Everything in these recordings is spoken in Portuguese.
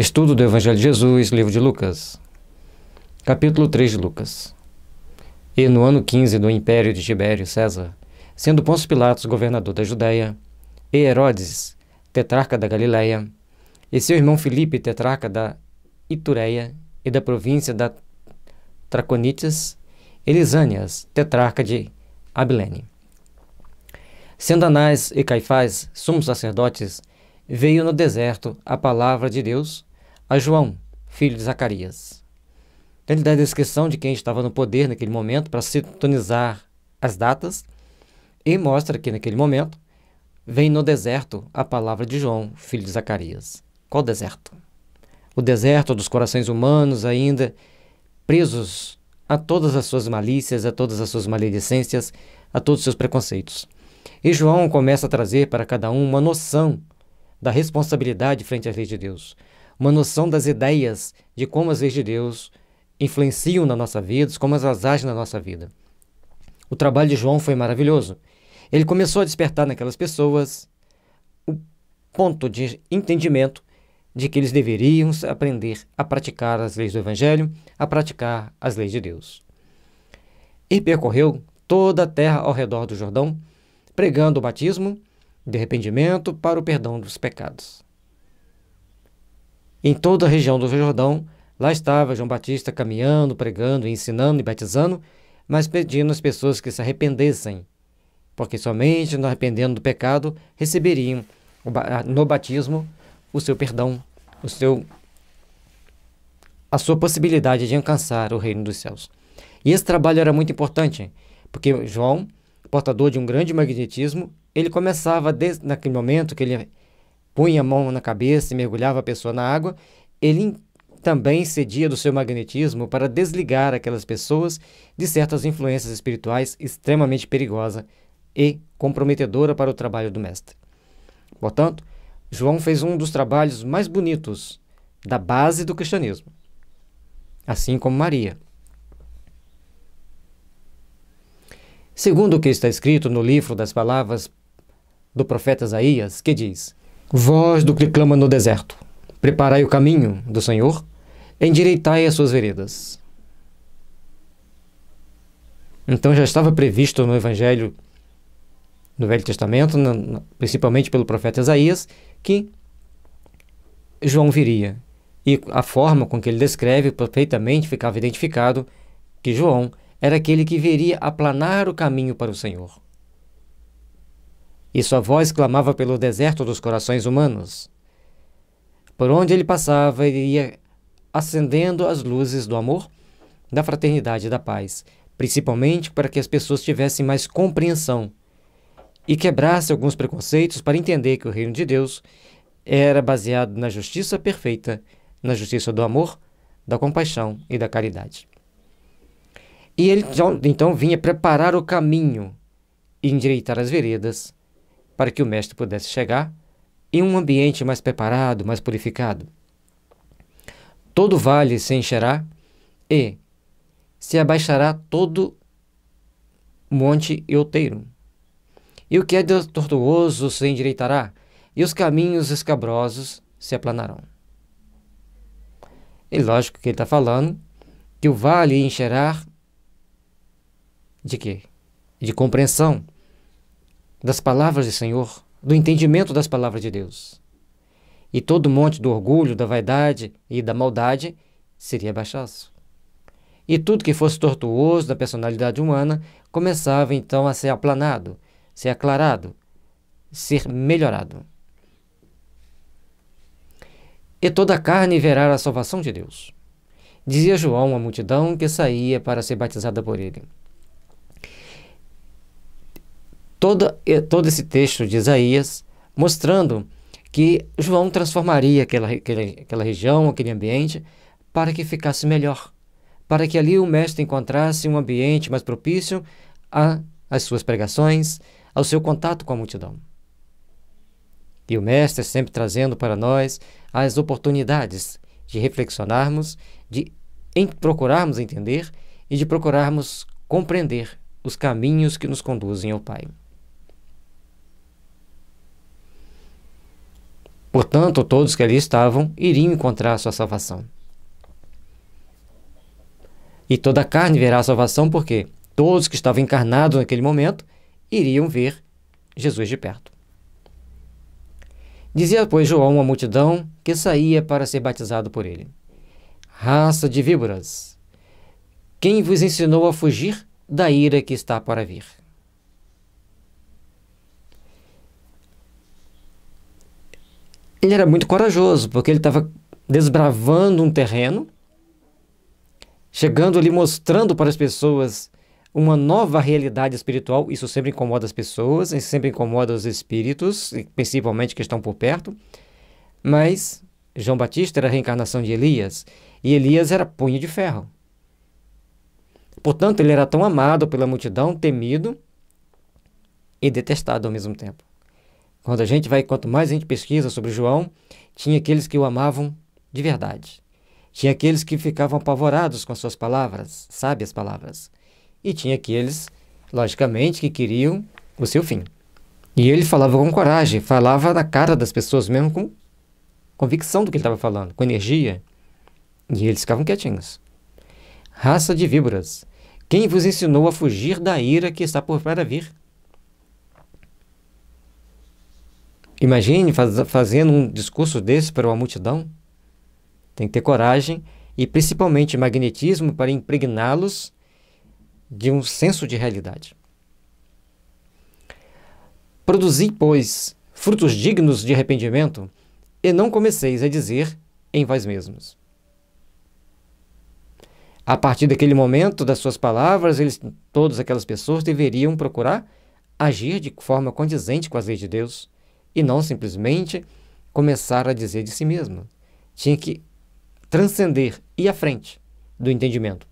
Estudo do Evangelho de Jesus, livro de Lucas, capítulo 3 de Lucas. E no ano 15 do império de Tibério César, sendo Pôncio Pilatos governador da Judéia, e Herodes, tetrarca da Galiléia, e seu irmão Filipe, tetrarca da Itureia e da província da Traconites, Elisânias, tetrarca de Abilene. Sendo Anás e Caifás, sumos sacerdotes, veio no deserto a palavra de Deus a João, filho de Zacarias. Ele dá a descrição de quem estava no poder naquele momento para sintonizar as datas e mostra que naquele momento vem no deserto a palavra de João, filho de Zacarias. Qual deserto? O deserto dos corações humanos ainda presos a todas as suas malícias, a todas as suas maledicências, a todos os seus preconceitos. E João começa a trazer para cada um uma noção da responsabilidade frente às leis de Deus uma noção das ideias, de como as leis de Deus influenciam na nossa vida, como elas agem na nossa vida. O trabalho de João foi maravilhoso. Ele começou a despertar naquelas pessoas o ponto de entendimento de que eles deveriam aprender a praticar as leis do Evangelho, a praticar as leis de Deus. E percorreu toda a terra ao redor do Jordão, pregando o batismo de arrependimento para o perdão dos pecados em toda a região do Jordão. Lá estava João Batista caminhando, pregando, ensinando e batizando, mas pedindo às pessoas que se arrependessem, porque somente no arrependendo do pecado receberiam no batismo o seu perdão, o seu a sua possibilidade de alcançar o reino dos céus. E esse trabalho era muito importante, porque João, portador de um grande magnetismo, ele começava desde naquele momento que ele punha a mão na cabeça e mergulhava a pessoa na água, ele também cedia do seu magnetismo para desligar aquelas pessoas de certas influências espirituais extremamente perigosa e comprometedora para o trabalho do mestre. Portanto, João fez um dos trabalhos mais bonitos da base do cristianismo, assim como Maria. Segundo o que está escrito no livro das palavras do profeta Isaías, que diz: Voz do que clama no deserto, preparai o caminho do Senhor, endireitai as suas veredas. Então já estava previsto no Evangelho, do Velho Testamento, principalmente pelo profeta Isaías, que João viria. E a forma com que ele descreve perfeitamente ficava identificado que João era aquele que viria aplanar o caminho para o Senhor e sua voz clamava pelo deserto dos corações humanos. Por onde ele passava, ele ia acendendo as luzes do amor, da fraternidade e da paz, principalmente para que as pessoas tivessem mais compreensão e quebrasse alguns preconceitos para entender que o reino de Deus era baseado na justiça perfeita, na justiça do amor, da compaixão e da caridade. E ele então, então vinha preparar o caminho e endireitar as veredas para que o mestre pudesse chegar em um ambiente mais preparado, mais purificado. Todo vale se encherá e se abaixará todo monte e outeiro. E o que é tortuoso se endireitará, e os caminhos escabrosos se aplanarão. E lógico que ele está falando que o vale encherá de quê? De compreensão das palavras do Senhor, do entendimento das palavras de Deus. E todo monte do orgulho, da vaidade e da maldade seria abaixado. E tudo que fosse tortuoso da personalidade humana começava então a ser aplanado, ser aclarado, ser melhorado. E toda a carne verá a salvação de Deus. Dizia João à multidão que saía para ser batizada por ele todo, todo esse texto de Isaías mostrando que João transformaria aquela, aquela, aquela região, aquele ambiente, para que ficasse melhor, para que ali o mestre encontrasse um ambiente mais propício às suas pregações, ao seu contato com a multidão. E o mestre sempre trazendo para nós as oportunidades de reflexionarmos, de em, procurarmos entender e de procurarmos compreender os caminhos que nos conduzem ao Pai. Portanto, todos que ali estavam iriam encontrar sua salvação. E toda a carne verá a salvação, porque todos que estavam encarnados naquele momento iriam ver Jesus de perto. Dizia, pois, João uma multidão que saía para ser batizado por ele. Raça de víboras, quem vos ensinou a fugir da ira que está para vir? ele era muito corajoso, porque ele estava desbravando um terreno, chegando ali mostrando para as pessoas uma nova realidade espiritual. Isso sempre incomoda as pessoas, sempre incomoda os espíritos, principalmente que estão por perto. Mas João Batista era a reencarnação de Elias, e Elias era punho de ferro. Portanto, ele era tão amado pela multidão, temido e detestado ao mesmo tempo. Quando a gente vai, quanto mais a gente pesquisa sobre João, tinha aqueles que o amavam de verdade. Tinha aqueles que ficavam apavorados com as suas palavras, sábias palavras. E tinha aqueles, logicamente, que queriam o seu fim. E ele falava com coragem, falava na cara das pessoas mesmo com convicção do que ele estava falando, com energia. E eles ficavam quietinhos. Raça de víboras, quem vos ensinou a fugir da ira que está por para vir? Imagine faz, fazendo um discurso desse para uma multidão. Tem que ter coragem e principalmente magnetismo para impregná-los de um senso de realidade. Produzi, pois, frutos dignos de arrependimento e não comeceis a dizer em vós mesmos. A partir daquele momento das suas palavras, eles, todas aquelas pessoas deveriam procurar agir de forma condizente com as leis de Deus, e não simplesmente começar a dizer de si mesmo. Tinha que transcender, ir à frente do entendimento.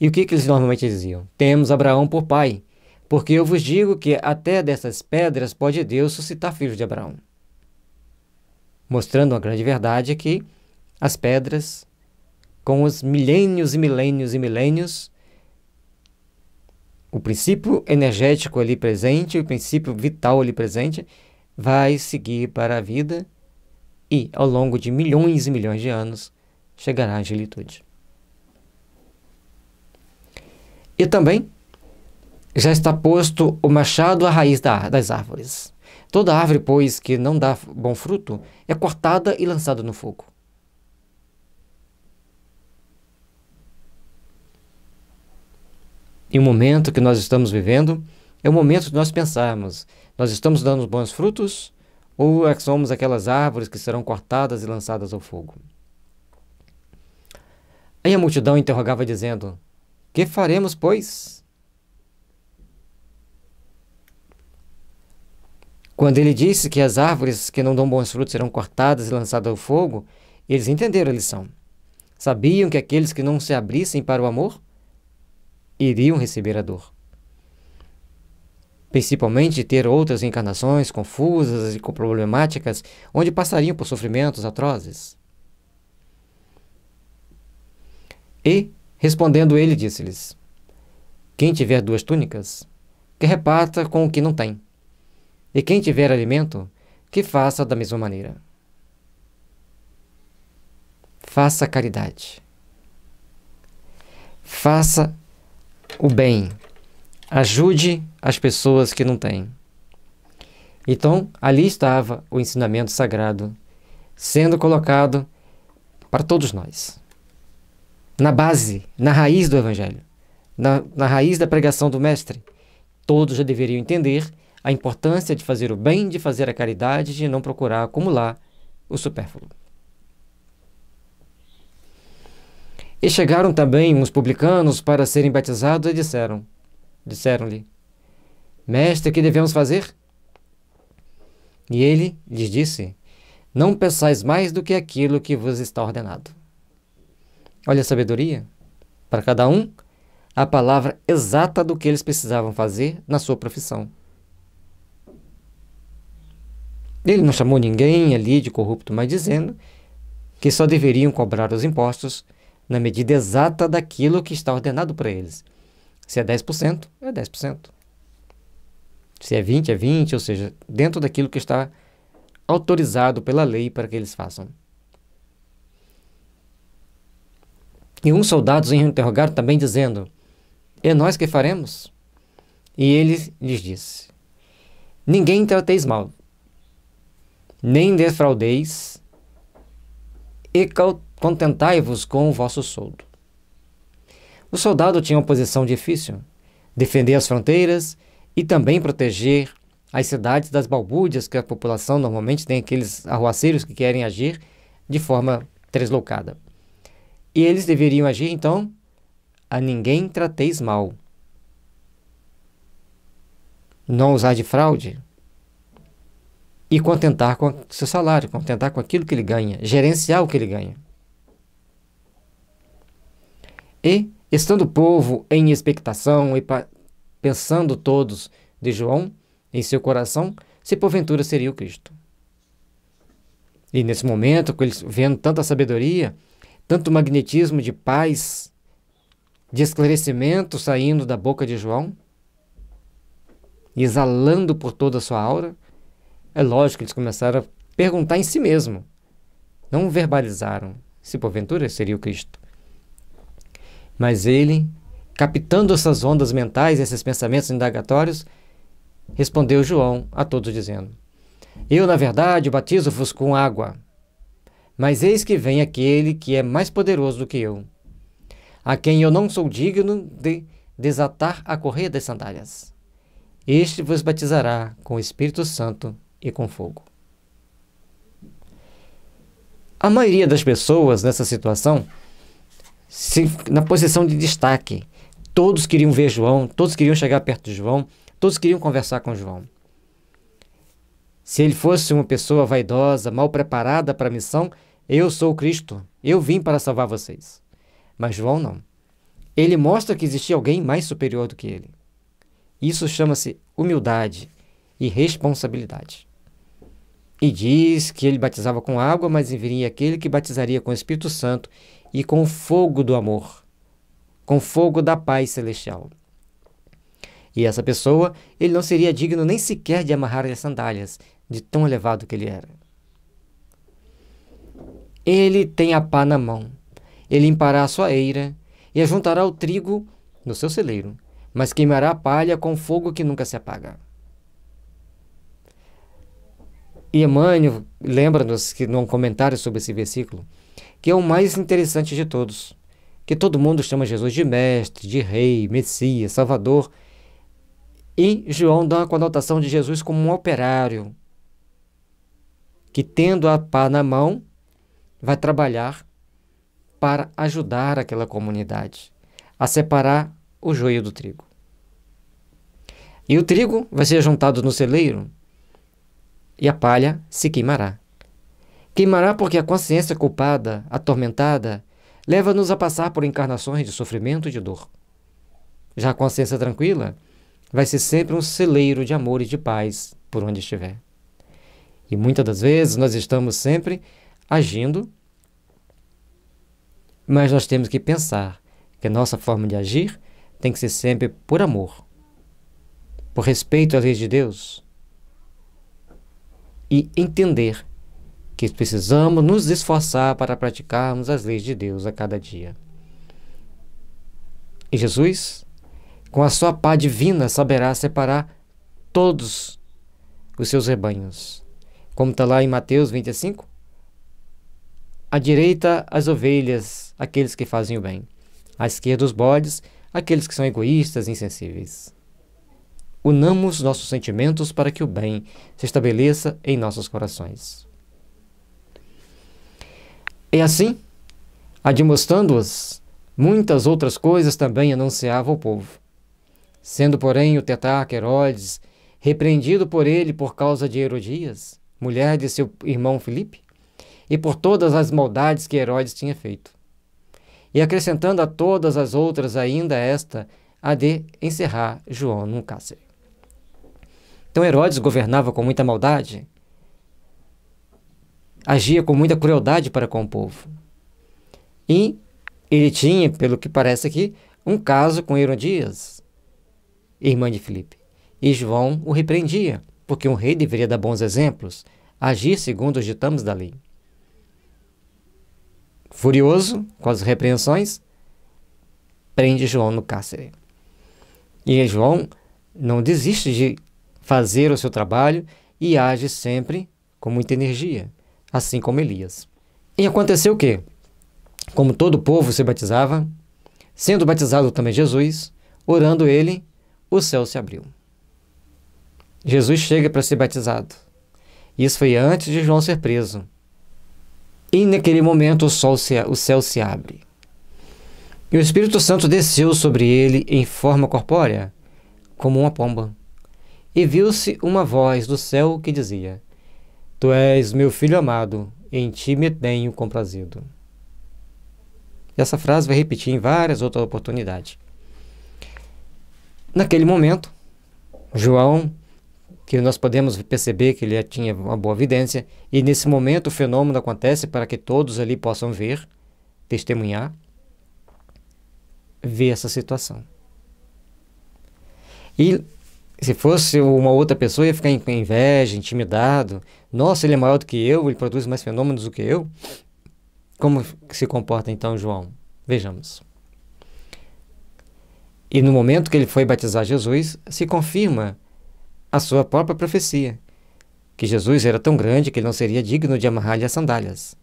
E o que, que eles normalmente diziam? Temos Abraão por pai, porque eu vos digo que até dessas pedras pode Deus suscitar filhos de Abraão. Mostrando uma grande verdade que as pedras, com os milênios e milênios e milênios o princípio energético ali presente, o princípio vital ali presente, vai seguir para a vida e, ao longo de milhões e milhões de anos, chegará à angelitude. E também já está posto o machado à raiz da, das árvores. Toda árvore, pois, que não dá bom fruto é cortada e lançada no fogo. E o momento que nós estamos vivendo é o momento de nós pensarmos: nós estamos dando bons frutos ou é somos aquelas árvores que serão cortadas e lançadas ao fogo? Aí a multidão interrogava, dizendo: Que faremos, pois? Quando ele disse que as árvores que não dão bons frutos serão cortadas e lançadas ao fogo, eles entenderam a lição. Sabiam que aqueles que não se abrissem para o amor iriam receber a dor. Principalmente ter outras encarnações confusas e problemáticas, onde passariam por sofrimentos atrozes. E, respondendo ele, disse-lhes: Quem tiver duas túnicas, que reparta com o que não tem, e quem tiver alimento, que faça da mesma maneira. Faça caridade. Faça o bem. Ajude as pessoas que não têm. Então, ali estava o ensinamento sagrado sendo colocado para todos nós. Na base, na raiz do Evangelho, na, na raiz da pregação do Mestre. Todos já deveriam entender a importância de fazer o bem, de fazer a caridade, de não procurar acumular o supérfluo. E chegaram também uns publicanos para serem batizados e disseram: Disseram-lhe: Mestre, que devemos fazer? E ele lhes disse: Não peçais mais do que aquilo que vos está ordenado. Olha a sabedoria. Para cada um, a palavra exata do que eles precisavam fazer na sua profissão. Ele não chamou ninguém ali de corrupto, mas dizendo que só deveriam cobrar os impostos na medida exata daquilo que está ordenado para eles. Se é 10%, é 10%. Se é 20, é 20, ou seja, dentro daquilo que está autorizado pela lei para que eles façam. E uns soldados o interrogaram também, dizendo: É nós que faremos? E ele lhes disse: Ninguém trateis mal, nem defraudeis, e caut Contentai-vos com o vosso soldo. O soldado tinha uma posição difícil: defender as fronteiras e também proteger as cidades das balbúrdias que a população normalmente tem aqueles arruaceiros que querem agir de forma deslocada. E eles deveriam agir então a ninguém trateis mal. Não usar de fraude e contentar com seu salário, contentar com aquilo que ele ganha, gerenciar o que ele ganha. E, estando o povo em expectação e pensando todos de João em seu coração, se porventura seria o Cristo. E nesse momento, eles vendo tanta sabedoria, tanto magnetismo de paz, de esclarecimento saindo da boca de João, exalando por toda a sua aura, é lógico que eles começaram a perguntar em si mesmo. Não verbalizaram se porventura seria o Cristo. Mas ele, captando essas ondas mentais, esses pensamentos indagatórios, respondeu João a todos dizendo: Eu, na verdade, batizo-vos com água, mas eis que vem aquele que é mais poderoso do que eu, a quem eu não sou digno de desatar a correia das sandálias. Este vos batizará com o Espírito Santo e com fogo. A maioria das pessoas nessa situação se, na posição de destaque. Todos queriam ver João, todos queriam chegar perto de João, todos queriam conversar com João. Se ele fosse uma pessoa vaidosa, mal preparada para a missão, eu sou o Cristo, eu vim para salvar vocês. Mas João não. Ele mostra que existia alguém mais superior do que ele. Isso chama-se humildade e responsabilidade. E diz que ele batizava com água, mas viria aquele que batizaria com o Espírito Santo e com o fogo do amor, com o fogo da paz celestial. E essa pessoa, ele não seria digno nem sequer de amarrar as sandálias, de tão elevado que ele era. Ele tem a pá na mão, ele limpará a sua eira e ajuntará o trigo no seu celeiro, mas queimará a palha com fogo que nunca se apaga. E Emmanuel lembra-nos que num comentário sobre esse versículo, que é o mais interessante de todos. Que todo mundo chama Jesus de mestre, de rei, Messias, Salvador. E João dá uma conotação de Jesus como um operário, que tendo a pá na mão, vai trabalhar para ajudar aquela comunidade a separar o joio do trigo. E o trigo vai ser juntado no celeiro e a palha se queimará. Queimará porque a consciência culpada, atormentada, leva-nos a passar por encarnações de sofrimento e de dor. Já a consciência tranquila vai ser sempre um celeiro de amor e de paz por onde estiver. E muitas das vezes nós estamos sempre agindo, mas nós temos que pensar que a nossa forma de agir tem que ser sempre por amor, por respeito às leis de Deus e entender que precisamos nos esforçar para praticarmos as leis de Deus a cada dia. E Jesus, com a sua pá divina, saberá separar todos os seus rebanhos. Como está lá em Mateus 25, à direita as ovelhas, aqueles que fazem o bem. À esquerda os bodes, aqueles que são egoístas e insensíveis. Unamos nossos sentimentos para que o bem se estabeleça em nossos corações. E é assim, admoestando as muitas outras coisas também anunciava ao povo. Sendo, porém, o tetarca Herodes repreendido por ele por causa de Herodias, mulher de seu irmão Filipe, e por todas as maldades que Herodes tinha feito. E acrescentando a todas as outras ainda esta, a de encerrar João no cárcere. Então Herodes governava com muita maldade, agia com muita crueldade para com o povo. E ele tinha, pelo que parece aqui, um caso com Herodias, irmã de Filipe. E João o repreendia, porque um rei deveria dar bons exemplos, agir segundo os ditames da lei. Furioso com as repreensões, prende João no cárcere. E João não desiste de fazer o seu trabalho e age sempre com muita energia assim como Elias. E aconteceu o quê? Como todo o povo se batizava, sendo batizado também Jesus, orando ele, o céu se abriu. Jesus chega para ser batizado. Isso foi antes de João ser preso. E naquele momento o, sol se, o céu se abre. E o Espírito Santo desceu sobre ele em forma corpórea, como uma pomba. E viu-se uma voz do céu que dizia: Tu és meu filho amado, em ti me tenho comprazido. Essa frase vai repetir em várias outras oportunidades. Naquele momento, João, que nós podemos perceber que ele tinha uma boa evidência, e nesse momento o fenômeno acontece para que todos ali possam ver, testemunhar, ver essa situação. E se fosse uma outra pessoa, ia ficar com inveja, intimidado, nossa, ele é maior do que eu, ele produz mais fenômenos do que eu. Como se comporta então João? Vejamos. E no momento que ele foi batizar Jesus, se confirma a sua própria profecia, que Jesus era tão grande que ele não seria digno de amarrar-lhe as sandálias.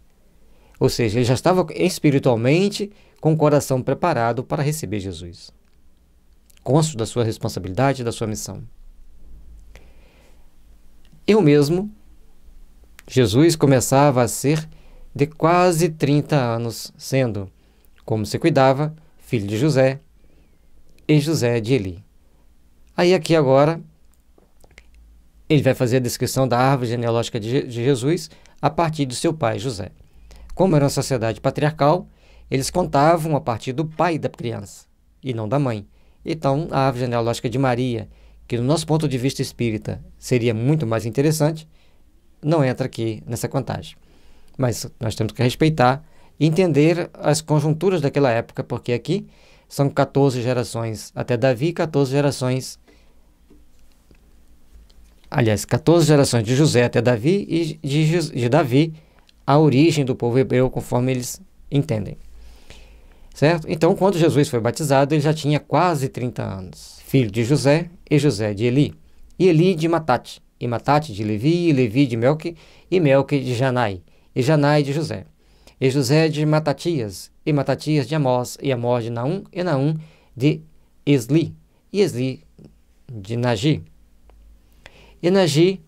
Ou seja, ele já estava espiritualmente com o coração preparado para receber Jesus. Consto da sua responsabilidade e da sua missão. Eu mesmo Jesus começava a ser de quase 30 anos, sendo, como se cuidava, filho de José e José de Eli. Aí aqui agora ele vai fazer a descrição da árvore genealógica de Jesus a partir do seu pai José. Como era uma sociedade patriarcal, eles contavam a partir do pai da criança e não da mãe. Então, a árvore genealógica de Maria, que do nosso ponto de vista espírita seria muito mais interessante, não entra aqui nessa contagem. Mas nós temos que respeitar e entender as conjunturas daquela época, porque aqui são 14 gerações até Davi, 14 gerações aliás, 14 gerações de José até Davi e de, de Davi a origem do povo hebreu, conforme eles entendem. Certo? Então, quando Jesus foi batizado, ele já tinha quase 30 anos, filho de José e José de Eli, e Eli de Matate e Matate de Levi, e Levi de Melque, e Melque de Janai, e Janai de José, e José de Matatias, e Matatias de Amós, e Amós de Naum, e Naum de Esli, e Esli de Nagi, e Nagi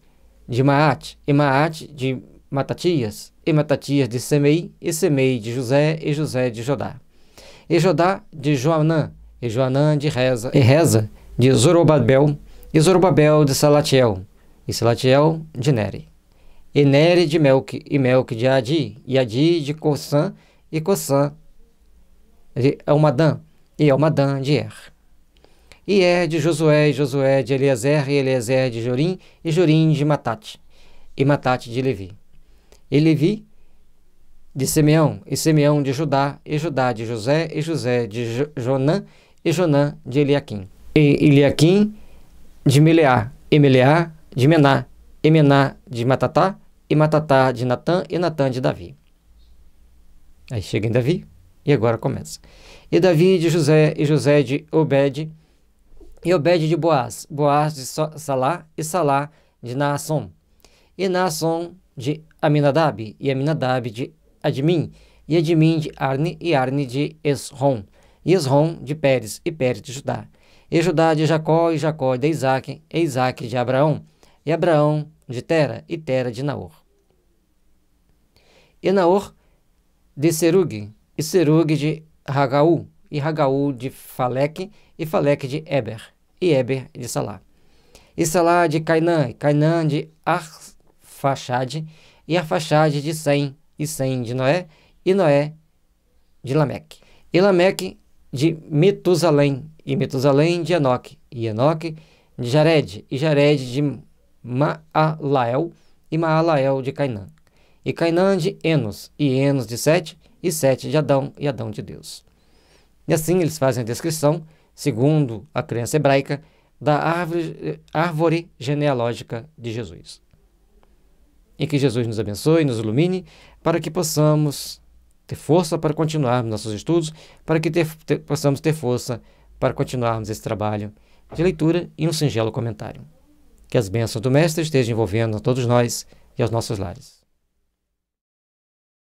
de Maate, e Maate de Matatias, e Matatias de Semei, e Semei de José, e José de Jodá, e Jodá de Joanã, e Joanã de Reza, e Reza de Zorobabel, e Zorobabel de Salatiel, e Salatiel de Nere, Neri de Melk, e Melk de Adi, e Adi de Cossã, e Cossã de Elmadã, e Elmadã de Er. E Er de Josué, e Josué de Eliezer, e Eliezer de Jorim, e Jorim de Matate, e Matate de Levi. E Levi de Simeão, e Simeão de Judá, e Judá de José, e José de jo Jonã, e Jonã de Eliaquim. E Eliaquim de Meleá, e Meleá de Mená, e Mená de Matatá, e Matatá de Natã, e Natã de Davi. Aí chega em Davi, e agora começa. E Davi de José, e José de Obed, e Obed de Boaz, Boaz de Salá, e Salá de Naasson, e Naasson de Aminadab, e Aminadab de Admin, e Admin de Arne, e Arne de Esrom, e Esrom de Pérez, e Pérez de Judá, e Judá de Jacó, e Jacó de Isaac, e Isaac de Abraão, e Abraão de Tera, e Tera de Naor. E Naor de Serug, e Serug de Hagaú, e Hagaú de Faleque, e Faleque de Eber, e Eber de Salá. E Salá de Cainã, e Cainã de Arfaxade, e Arfaxade de Sem, e Sem de Noé, e Noé de Lameque. E Lameque de Metusalém, e Metusalém de Enoque, e Enoque de Jared, e Jared de Maalael e Maalael de Cainã, e Cainã de Enos, e Enos de Sete, e Sete de Adão e Adão de Deus. E assim eles fazem a descrição, segundo a crença hebraica, da árvore, árvore genealógica de Jesus. E que Jesus nos abençoe, nos ilumine, para que possamos ter força para continuarmos nossos estudos, para que ter, ter, possamos ter força para continuarmos esse trabalho de leitura e um singelo comentário. Que as bênçãos do Mestre estejam envolvendo a todos nós e aos nossos lares.